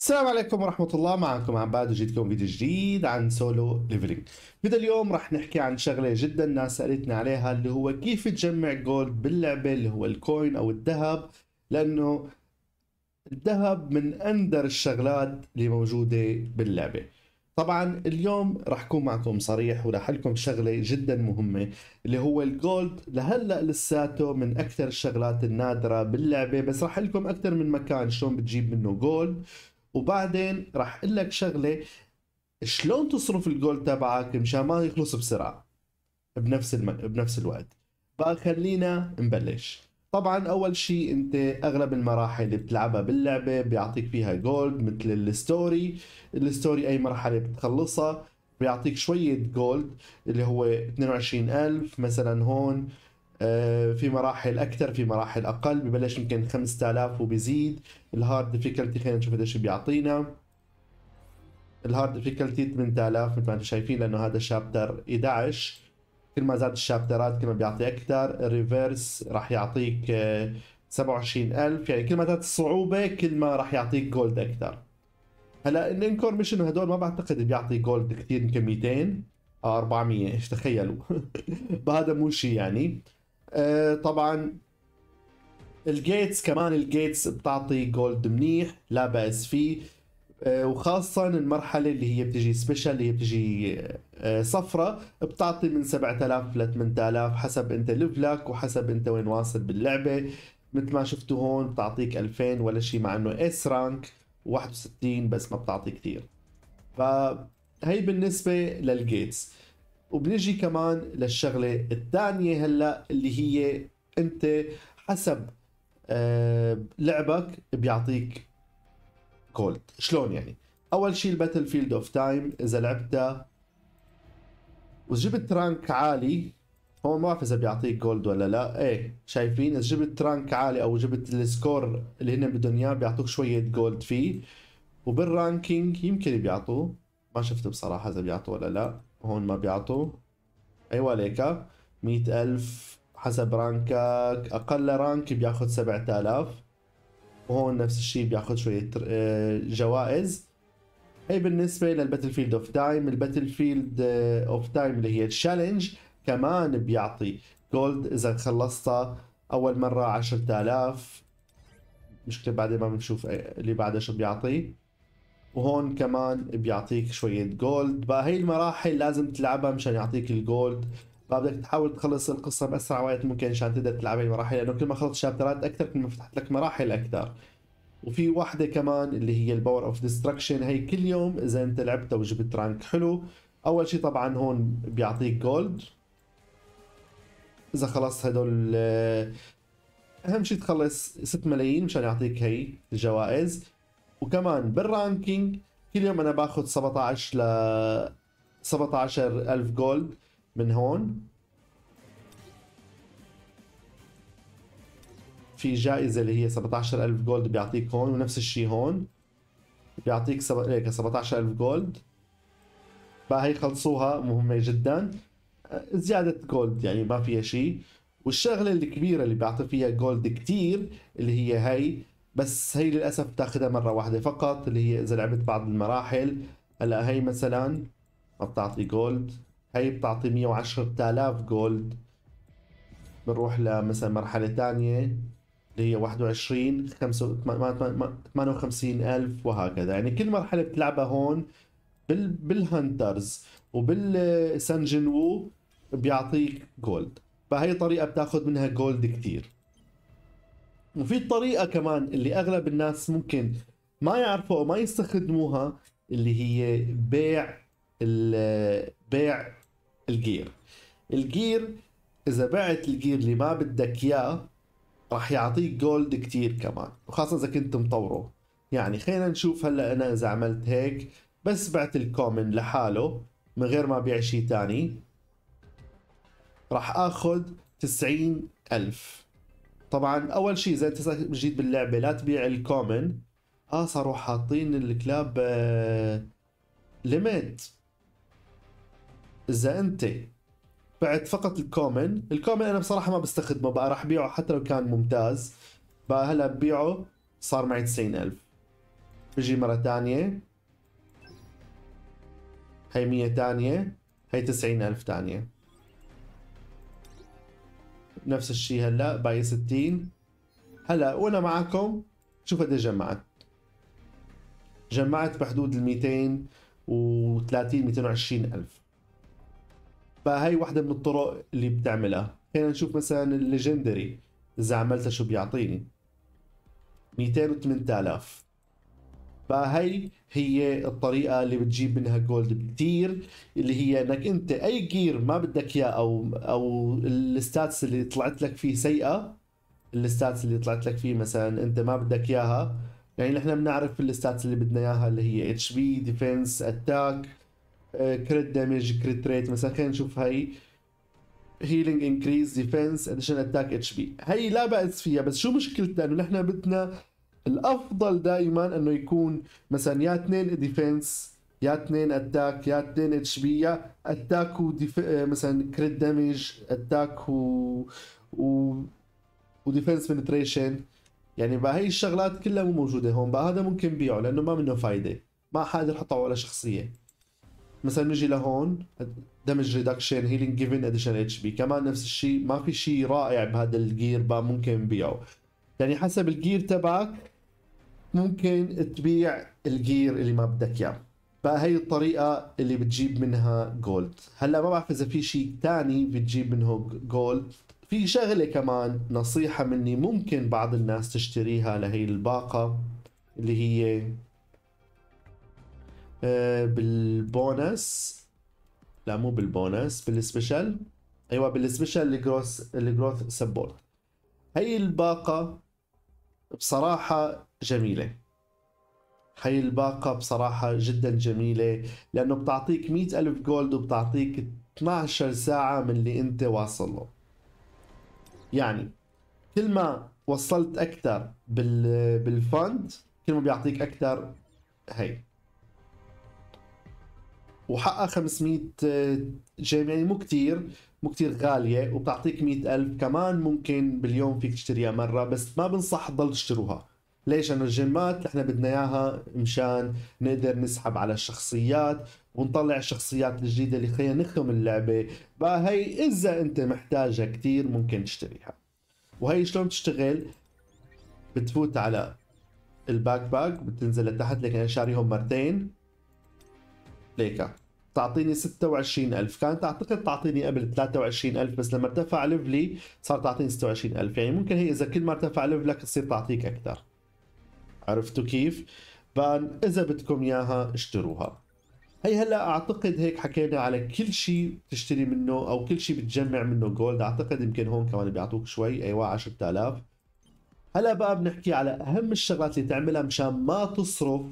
السلام عليكم ورحمة الله معكم عباد وجيتكم فيديو جديد عن سولو ليفلينج فيديو اليوم رح نحكي عن شغلة جدا ناس سألتنا عليها اللي هو كيف تجمع جولد باللعبة اللي هو الكوين أو الذهب لأنه الذهب من أندر الشغلات اللي موجودة باللعبة طبعا اليوم رح كون معكم صريح لكم شغلة جدا مهمة اللي هو الجولد لهلأ لساته من أكثر الشغلات النادرة باللعبة بس رح لكم أكثر من مكان شلون بتجيب منه جولد وبعدين راح اقول لك شغله شلون تصرف الجولد تبعك مشان ما يخلص بسرعه بنفس الم... بنفس الوقت بقى خلينا نبلش طبعا اول شيء انت اغلب المراحل اللي بتلعبها باللعبه بيعطيك فيها جولد مثل الستوري الستوري اي مرحله بتخلصها بيعطيك شويه جولد اللي هو 22000 مثلا هون آه، في مراحل اكثر في مراحل اقل ببلش يمكن 5000 وبيزيد الهارد ديفيكولتي خلينا نشوف قد ايش بيعطينا الهارد ديفيكولتي 8000 مثل ما انتم شايفين لانه هذا شابتر 11 كل ما زاد الشابترات كل ما بيعطي اكثر الريفرس راح يعطيك 27000 آه، يعني كل ما زادت الصعوبه كل ما راح يعطيك جولد اكثر هلا الانكورميشن هدول ما بعتقد بيعطي جولد كثير يمكن 200 او 400 ايش تخيلوا فهذا مو شيء يعني آه، طبعا الجيتس كمان الجيتس بتعطي جولد منيح لا باس فيه آه، وخاصة المرحلة اللي هي بتجي سبيشال اللي هي بتجي آه، صفرة بتعطي من 7000 ل 8000 حسب انت ليفلك وحسب انت وين واصل باللعبة مثل ما شفتوا هون بتعطيك 2000 ولا شيء مع انه اس رانك 61 بس ما بتعطي كثير فهي بالنسبة للجيتس وبنجي كمان للشغله الثانيه هلا اللي هي انت حسب آه، لعبك بيعطيك كولد شلون يعني اول شيء الباتل فيلد اوف تايم اذا لعبتها وجبت رانك عالي هو ما بعرف اذا بيعطيك جولد ولا لا ايه شايفين اذا جبت رانك عالي او جبت السكور اللي هن بدهم اياه بيعطوك شويه جولد فيه وبالرانكينج يمكن بيعطوه ما شفت بصراحه اذا بيعطوه ولا لا هون ما بيعطوا ايوه ليكا مئة ألف حسب رانكك أقل رانك بياخد سبعة آلاف وهون نفس الشيء بياخد شوية آه، جوائز هي بالنسبة للباتل فيلد اوف تايم الباتل فيلد اوف آه، تايم اللي هي تشالنج كمان بيعطي جولد إذا خلصتها أول مرة عشرة آلاف مشكلة بعدين ما بنشوف آه، اللي بعده شو بيعطي وهون كمان بيعطيك شوية جولد بقى هي المراحل لازم تلعبها مشان يعطيك الجولد بقى بدك تحاول تخلص القصة بأسرع وقت ممكن عشان تقدر تلعب المراحل لأنه كل ما خلصت شابترات أكثر كل ما فتحت لك مراحل أكثر وفي واحدة كمان اللي هي الباور اوف ديستركشن هي كل يوم إذا أنت لعبتها وجبت رانك حلو أول شيء طبعا هون بيعطيك جولد إذا خلصت هدول آه، أهم شيء تخلص 6 ملايين مشان يعطيك هي الجوائز وكمان بالرانكينج كل يوم انا باخذ 17 ل 17000 جولد من هون في جائزة اللي هي 17000 جولد بيعطيك هون ونفس الشيء هون بيعطيك سب... هيك إيه، 17000 جولد بقى هي خلصوها مهمة جدا زيادة جولد يعني ما فيها شيء والشغلة الكبيرة اللي بيعطي فيها جولد كتير اللي هي هي بس هي للاسف بتاخذها مره واحده فقط اللي هي اذا لعبت بعض المراحل هلا هي مثلا بتعطي جولد هي بتعطي 110000 جولد بنروح لمثلا مرحله ثانيه اللي هي 21 58000 وهكذا يعني كل مرحله بتلعبها هون بال بالهنترز وبالسنجن وو بيعطيك جولد فهي طريقه بتاخذ منها جولد كثير وفي طريقه كمان اللي اغلب الناس ممكن ما يعرفوا او ما يستخدموها اللي هي بيع بيع الجير الجير اذا بعت الجير اللي ما بدك اياه راح يعطيك جولد كتير كمان وخاصه اذا كنت مطوره يعني خلينا نشوف هلا انا اذا عملت هيك بس بعت الكومن لحاله من غير ما بيع شيء تاني راح اخذ تسعين ألف طبعا اول شيء اذا انت جيت باللعبه لا تبيع الكومن اه صاروا حاطين الكلاب ليميت آه، اذا انت بعت فقط الكومن الكومن انا بصراحه ما بستخدمه بقى راح بيعه حتى لو كان ممتاز بقى هلا ببيعه صار معي 90000 بيجي مره ثانيه هي 100 ثانيه هي 90000 ثانيه نفس الشيء هلا باي 60 هلا وانا معكم شوف قد جمعت جمعت بحدود ال 230 220 الف فهي وحده من الطرق اللي بتعملها خلينا نشوف مثلا الليجندري اذا عملتها شو بيعطيني 208000 فهي هي الطريقه اللي بتجيب منها جولد كثير اللي هي انك انت اي جير ما بدك اياه او او الستاتس اللي طلعت لك فيه سيئه الستاتس اللي طلعت لك فيه مثلا انت ما بدك اياها يعني نحن بنعرف الستاتس اللي بدنا اياها اللي هي اتش بي ديفنس اتاك كريت دامج كريت ريت مثلا خلينا نشوف هي هيلينج انكريز ديفنس اديشن اتاك اتش بي هي لا باس فيها بس شو مشكلتنا انه نحن بدنا الافضل دائما انه يكون مثلا يا اثنين ديفنس يا اثنين اتاك يا اثنين اتش بي يا اتاك وديف... آه، مثلا كريت دامج اتاك و... و... وديفنس بنتريشن يعني بقى هي الشغلات كلها مو موجوده هون بقى هذا ممكن بيعه لانه ما منه فايده ما حقدر احطه على شخصيه مثلا نجي لهون دمج ريدكشن هيلينج جيفن اديشن اتش بي كمان نفس الشيء ما في شيء رائع بهذا الجير بقى ممكن نبيعه يعني حسب الجير تبعك ممكن تبيع الجير اللي ما بدك اياه فهي الطريقة اللي بتجيب منها جولد هلا ما بعرف اذا في شيء ثاني بتجيب منه جولد في شغلة كمان نصيحة مني ممكن بعض الناس تشتريها لهي الباقة اللي هي آه، بالبونس لا مو بالبونس بالسبيشال ايوه بالسبيشال الجروث الجروث سبورت هي الباقة بصراحة جميلة هاي الباقة بصراحة جدا جميلة لأنه بتعطيك مئة ألف جولد وبتعطيك 12 ساعة من اللي أنت واصل له يعني كل ما وصلت أكثر بال... بالفند كل ما بيعطيك أكثر هي وحقها 500 جيم يعني مو كثير مو كثير غالية وبتعطيك 100 ألف كمان ممكن باليوم فيك تشتريها مرة بس ما بنصح تضل تشتروها ليش؟ لأنه الجيمات احنا بدنا إياها مشان نقدر نسحب على الشخصيات ونطلع الشخصيات الجديدة اللي خلينا نخدم اللعبة فهي إذا أنت محتاجها كتير ممكن تشتريها وهي شلون تشتغل بتفوت على الباك باك بتنزل لتحت لكن أنا شاريهم مرتين ليكا تعطيني 26000 كانت اعتقد تعطيني قبل 23000 بس لما ارتفع ليفلي صار تعطيني 26000 يعني ممكن هي اذا كل ما ارتفع ليفلك تصير تعطيك اكثر عرفتوا كيف؟ بان اذا بدكم اياها اشتروها هي هلا اعتقد هيك حكينا على كل شيء بتشتري منه او كل شيء بتجمع منه جولد اعتقد يمكن هون كمان بيعطوك شوي ايوه 10000 هلا بقى بنحكي على اهم الشغلات اللي تعملها مشان ما تصرف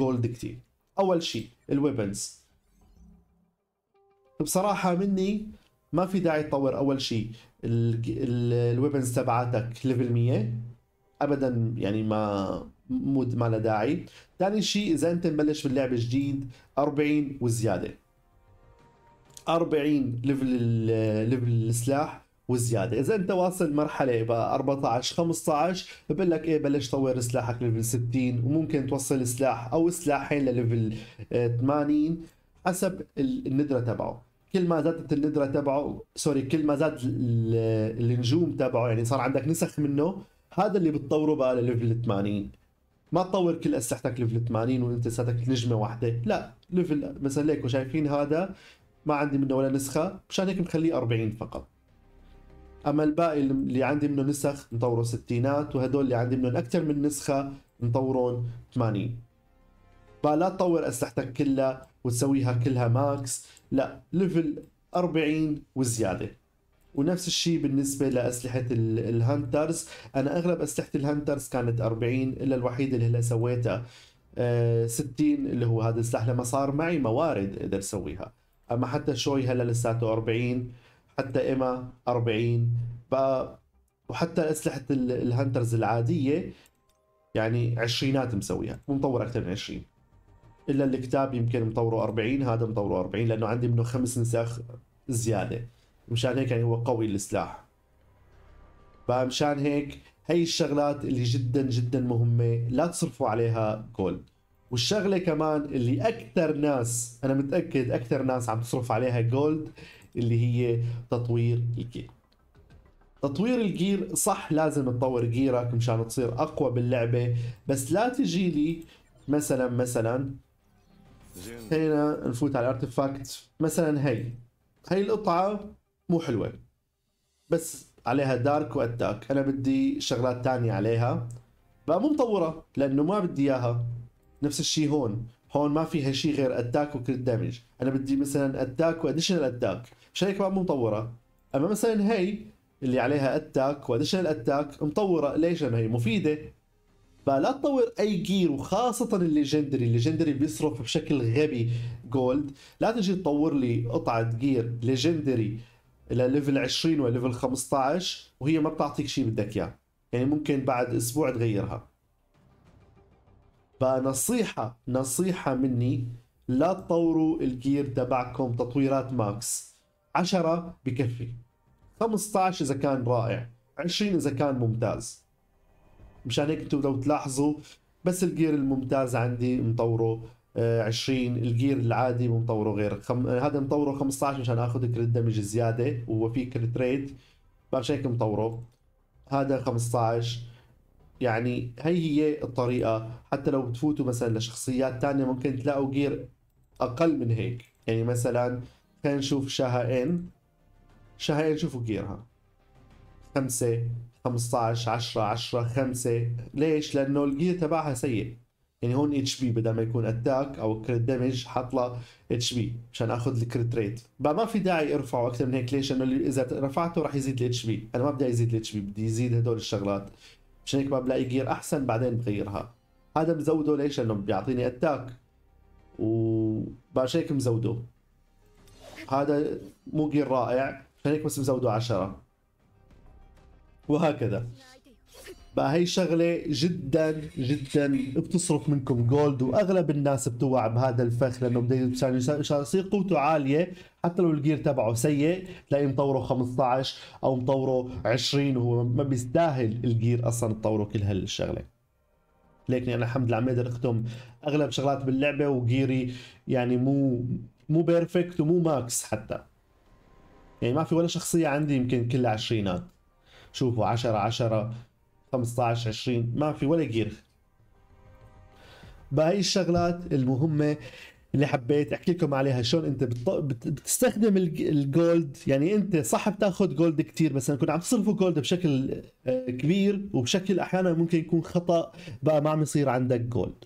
جولد كثير اول شيء الويبنز بصراحه مني ما في داعي تطور اول شيء الويبنز تبعاتك ليفل 100 ابدا يعني ما مود ما له داعي ثاني شيء اذا انت مبلش باللعب جديد 40 وزياده 40 ليفل ليفل السلاح وزياده اذا انت واصل مرحله بقى 14 15 بقول لك ايه بلش طور سلاحك ليفل 60 وممكن توصل سلاح او سلاحين لليفل آه، 80 حسب الندره تبعه كل ما زادت الندره تبعه سوري كل ما زاد النجوم تبعه يعني صار عندك نسخ منه هذا اللي بتطوره بقى لليفل 80 ما تطور كل اسلحتك ليفل 80 وانت لساتك نجمه واحده لا ليفل مثلا ليكو شايفين هذا ما عندي منه ولا نسخه مشان هيك مخليه 40 فقط اما الباقي اللي عندي منه نسخ مطوره ستينات وهدول اللي عندي منهم اكثر من نسخه مطورهم 80 فلا تطور اسلحتك كلها وتسويها كلها ماكس لا ليفل 40 وزياده ونفس الشيء بالنسبه لاسلحه الهانترز انا اغلب اسلحه الهانترز كانت 40 الا الوحيده اللي هلا سويتها آه، 60 اللي هو هذا السلاح لما صار معي موارد اقدر اسويها اما حتى شوي هلا لساته 40 حتى اما 40 بقى وحتى اسلحه الهانترز العاديه يعني عشرينات مسويها مو مطور اكثر من 20 الا الكتاب يمكن مطوره 40 هذا مطوره 40 لانه عندي منه خمس نسخ زياده مشان هيك يعني هو قوي السلاح فمشان هيك هي الشغلات اللي جدا جدا مهمة لا تصرفوا عليها جولد والشغلة كمان اللي أكثر ناس أنا متأكد أكثر ناس عم تصرف عليها جولد اللي هي تطوير الجير تطوير الجير صح لازم تطور جيرك مشان تصير أقوى باللعبة بس لا تجي لي مثلا مثلا هنا نفوت على الارتفاكت مثلا هي هي القطعة مو حلوه بس عليها دارك واتاك انا بدي شغلات تانية عليها فمو مطوره لانه ما بدي اياها نفس الشيء هون هون ما فيها شيء غير اتاك وكريت دامج انا بدي مثلا اتاك واديشنال اتاك عشان هيك ما مطوره اما مثلا هي اللي عليها اتاك واديشنال اتاك مطوره ليش لانه هي مفيده فلا تطور اي جير وخاصه الليجندري الليجندري بيصرف بشكل غبي جولد لا تجي تطور لي قطعه جير ليجندري الى ليفل 20 ولا ليفل 15 وهي ما بتعطيك شيء بدك اياه يعني ممكن بعد اسبوع تغيرها فنصيحة نصيحة مني لا تطوروا الجير تبعكم تطويرات ماكس 10 بكفي 15 اذا كان رائع 20 اذا كان ممتاز مشان هيك انتم لو تلاحظوا بس الجير الممتاز عندي مطوره 20 آه، الجير العادي مطوره غير خم... آه، هذا مطوره 15 مشان اخذ كريت دمج زياده وفي كريت ريت فعشان هيك مطوره هذا 15 يعني هي هي الطريقه حتى لو بتفوتوا مثلا لشخصيات ثانيه ممكن تلاقوا جير اقل من هيك يعني مثلا خلينا نشوف شها ان شها ان شوفوا جيرها 5 15 10 10 5 ليش؟ لانه الجير تبعها سيء يعني هون اتش بي بدل ما يكون اتاك او كريت دامج حط له اتش بي مشان اخذ الكريت ريت بقى ما في داعي ارفعه اكثر من هيك ليش؟ لانه اذا رفعته راح يزيد الاتش بي انا ما بدي يزيد الاتش بي بدي يزيد هدول الشغلات مشان هيك ما بلاقي جير احسن بعدين بغيرها هذا مزوده ليش؟ لانه بيعطيني اتاك و عشان هيك مزوده هذا مو جير رائع مشان هيك بس مزوده 10 وهكذا بقى هي شغله جدا جدا بتصرف منكم جولد واغلب الناس بتوع بهذا الفخ لانه بده يصير قوته عاليه حتى لو الجير تبعه سيء تلاقيه مطوره 15 او مطوره 20 وهو ما بيستاهل الجير اصلا تطوره كل هالشغله لكن انا يعني الحمد لله عم اقدر اختم اغلب شغلات باللعبه وجيري يعني مو مو بيرفكت ومو ماكس حتى يعني ما في ولا شخصيه عندي يمكن كلها عشرينات شوفوا 10 10 15 20 ما في ولا جيرخ بهي الشغلات المهمه اللي حبيت احكي لكم عليها شلون انت بتستخدم الجولد يعني انت صح بتاخذ جولد كثير بس انا كنت عم تصرفه جولد بشكل آه، كبير وبشكل احيانا ممكن يكون خطا بقى ما عم يصير عندك جولد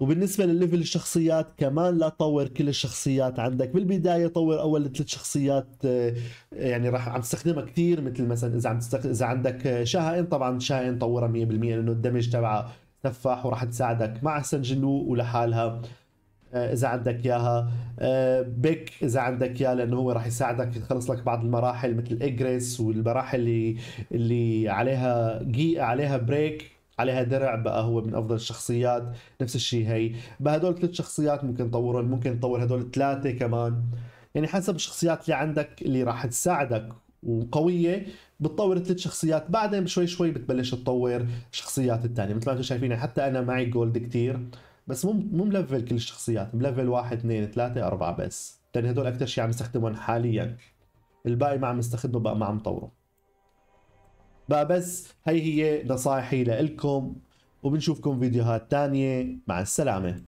وبالنسبه لليفل الشخصيات كمان لا تطور كل الشخصيات عندك بالبدايه طور اول ثلاث شخصيات آه، يعني راح عم تستخدمها كثير مثل مثلا اذا عم تستخدم اذا عندك آه، شاهين طبعا شاهين طورها 100% لانه الدمج تبعها سفاح وراح تساعدك مع سنجلو ولحالها آه، اذا عندك اياها بيك اذا عندك اياه لانه هو راح يساعدك يخلص لك بعض المراحل مثل اجريس والمراحل اللي اللي عليها جي عليها بريك عليها درع بقى هو من افضل الشخصيات نفس الشيء هي بقى هدول ثلاث شخصيات ممكن تطورهم ممكن تطور هدول ثلاثه كمان يعني حسب الشخصيات اللي عندك اللي راح تساعدك وقوية بتطور ثلاث شخصيات بعدين شوي شوي بتبلش تطور الشخصيات الثانية مثل ما انتم شايفين حتى انا معي جولد كتير بس مو مو ملفل كل الشخصيات ملفل واحد اثنين ثلاثة أربعة بس لأن هدول أكثر شيء عم استخدمهم حاليا الباقي ما عم استخدمه بقى ما عم طوره بقى بس هي هي نصائحي لكم وبنشوفكم فيديوهات تانية مع السلامة